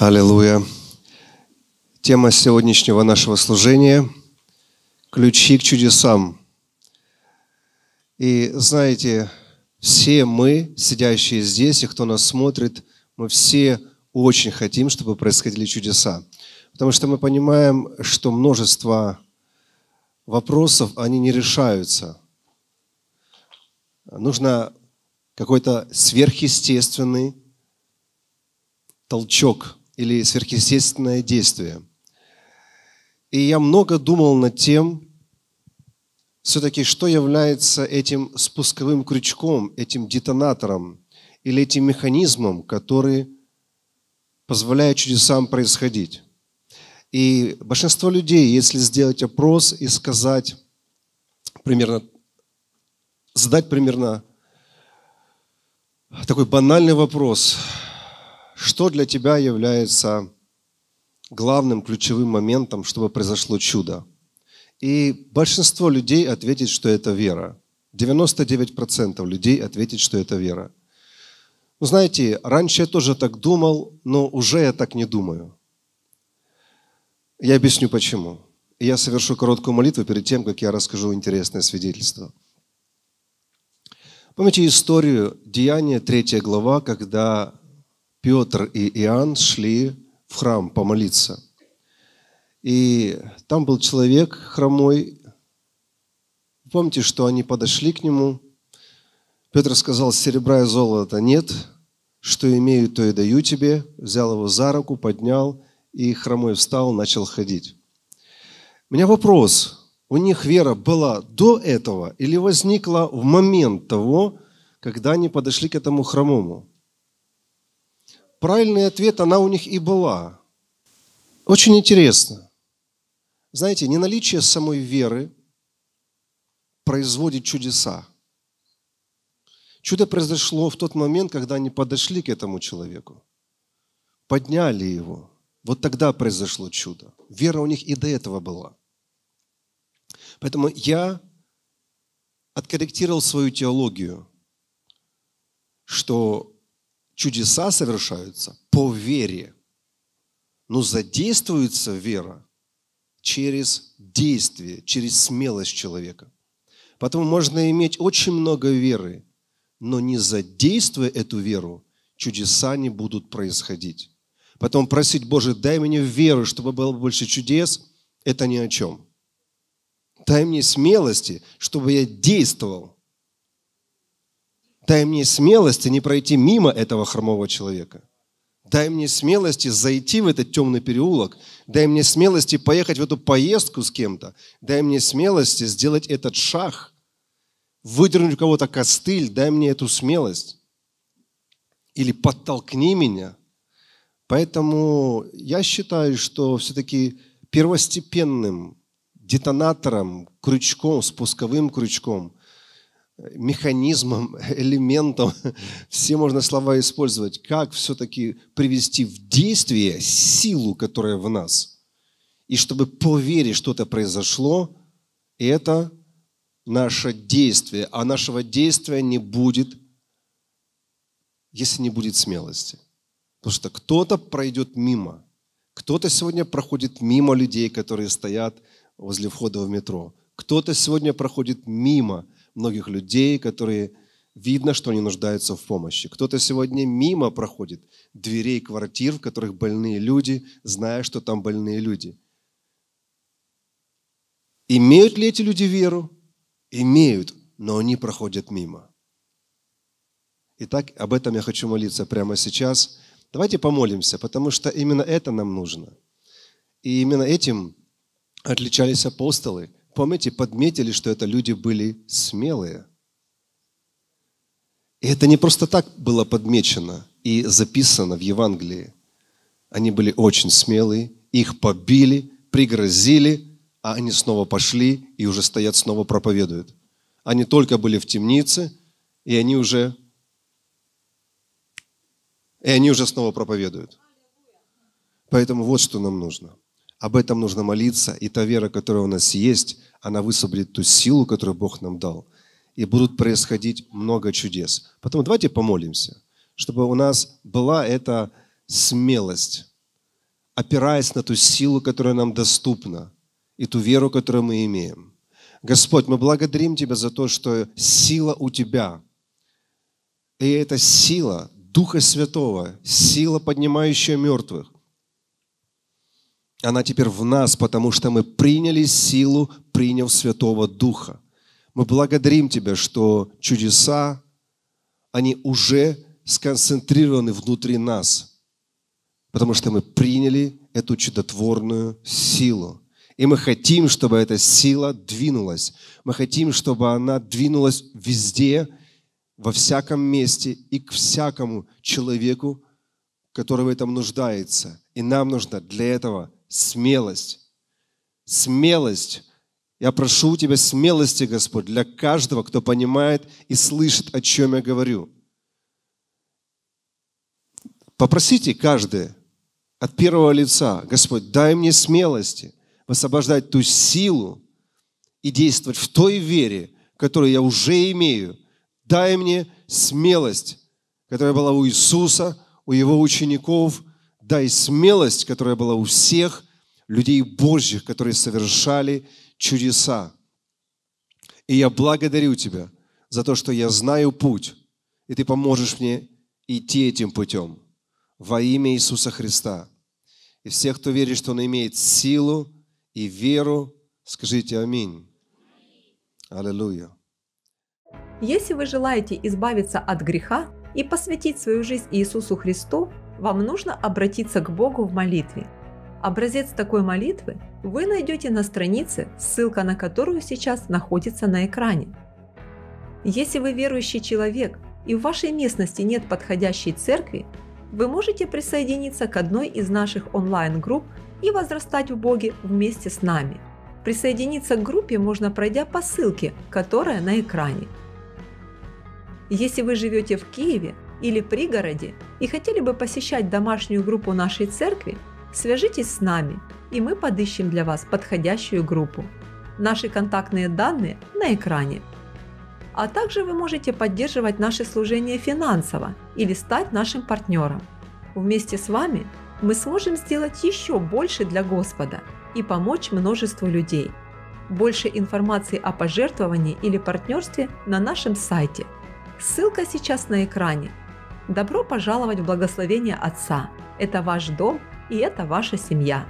Аллилуйя. Тема сегодняшнего нашего служения – ключи к чудесам. И знаете, все мы, сидящие здесь, и кто нас смотрит, мы все очень хотим, чтобы происходили чудеса. Потому что мы понимаем, что множество вопросов, они не решаются. Нужно какой-то сверхъестественный толчок – или сверхъестественное действие. И я много думал над тем, все-таки, что является этим спусковым крючком, этим детонатором или этим механизмом, который позволяет чудесам происходить. И большинство людей, если сделать опрос и сказать примерно, задать примерно такой банальный вопрос – что для тебя является главным ключевым моментом, чтобы произошло чудо? И большинство людей ответит, что это вера. 99% людей ответит, что это вера. Ну, знаете, раньше я тоже так думал, но уже я так не думаю. Я объясню почему. я совершу короткую молитву перед тем, как я расскажу интересное свидетельство. Помните историю Деяния, 3 глава, когда Петр и Иоанн шли в храм помолиться. И там был человек хромой. Помните, что они подошли к нему. Петр сказал, серебра и золота нет, что имею, то и даю тебе. Взял его за руку, поднял, и хромой встал, начал ходить. У меня вопрос. У них вера была до этого или возникла в момент того, когда они подошли к этому хромому? правильный ответ, она у них и была. Очень интересно. Знаете, не наличие самой веры производит чудеса. Чудо произошло в тот момент, когда они подошли к этому человеку, подняли его. Вот тогда произошло чудо. Вера у них и до этого была. Поэтому я откорректировал свою теологию, что чудеса совершаются по вере. Но задействуется вера через действие, через смелость человека. Поэтому можно иметь очень много веры, но не задействуя эту веру, чудеса не будут происходить. Потом просить, Боже, дай мне веру, чтобы было больше чудес, это ни о чем. Дай мне смелости, чтобы я действовал. Дай мне смелости не пройти мимо этого хромого человека. Дай мне смелости зайти в этот темный переулок. Дай мне смелости поехать в эту поездку с кем-то. Дай мне смелости сделать этот шаг. Выдернуть у кого-то костыль. Дай мне эту смелость. Или подтолкни меня. Поэтому я считаю, что все-таки первостепенным детонатором, крючком, спусковым крючком механизмом, элементом, все можно слова использовать, как все-таки привести в действие силу, которая в нас. И чтобы по вере что-то произошло, это наше действие. А нашего действия не будет, если не будет смелости. Потому что кто-то пройдет мимо. Кто-то сегодня проходит мимо людей, которые стоят возле входа в метро. Кто-то сегодня проходит мимо – многих людей, которые видно, что они нуждаются в помощи. Кто-то сегодня мимо проходит дверей квартир, в которых больные люди, зная, что там больные люди. Имеют ли эти люди веру? Имеют, но они проходят мимо. Итак, об этом я хочу молиться прямо сейчас. Давайте помолимся, потому что именно это нам нужно. И именно этим отличались апостолы – помните, подметили, что это люди были смелые. И это не просто так было подмечено и записано в Евангелии. Они были очень смелые, их побили, пригрозили, а они снова пошли и уже стоят, снова проповедуют. Они только были в темнице, и они уже, и они уже снова проповедуют. Поэтому вот что нам нужно – об этом нужно молиться, и та вера, которая у нас есть, она высвободит ту силу, которую Бог нам дал. И будут происходить много чудес. Поэтому давайте помолимся, чтобы у нас была эта смелость, опираясь на ту силу, которая нам доступна, и ту веру, которую мы имеем. Господь, мы благодарим Тебя за то, что сила у Тебя. И эта сила Духа Святого, сила, поднимающая мертвых, она теперь в нас, потому что мы приняли силу, приняв Святого Духа. Мы благодарим Тебя, что чудеса, они уже сконцентрированы внутри нас, потому что мы приняли эту чудотворную силу. И мы хотим, чтобы эта сила двинулась. Мы хотим, чтобы она двинулась везде, во всяком месте и к всякому человеку, который в этом нуждается. И нам нужно для этого смелость. Смелость. Я прошу у Тебя смелости, Господь, для каждого, кто понимает и слышит, о чем я говорю. Попросите каждый от первого лица, Господь, дай мне смелости высвобождать ту силу и действовать в той вере, которую я уже имею. Дай мне смелость, которая была у Иисуса, у Его учеников – дай смелость, которая была у всех людей Божьих, которые совершали чудеса. И я благодарю Тебя за то, что я знаю путь, и Ты поможешь мне идти этим путем во имя Иисуса Христа. И всех, кто верит, что Он имеет силу и веру, скажите «Аминь». Аллилуйя. Если вы желаете избавиться от греха и посвятить свою жизнь Иисусу Христу, вам нужно обратиться к Богу в молитве. Образец такой молитвы вы найдете на странице, ссылка на которую сейчас находится на экране. Если вы верующий человек и в вашей местности нет подходящей церкви, вы можете присоединиться к одной из наших онлайн-групп и возрастать в Боге вместе с нами. Присоединиться к группе можно пройдя по ссылке, которая на экране. Если вы живете в Киеве или пригороде и хотели бы посещать домашнюю группу нашей церкви, свяжитесь с нами, и мы подыщем для вас подходящую группу. Наши контактные данные на экране. А также вы можете поддерживать наше служение финансово или стать нашим партнером. Вместе с вами мы сможем сделать еще больше для Господа и помочь множеству людей. Больше информации о пожертвовании или партнерстве на нашем сайте. Ссылка сейчас на экране – Добро пожаловать в благословение Отца. Это ваш дом и это ваша семья.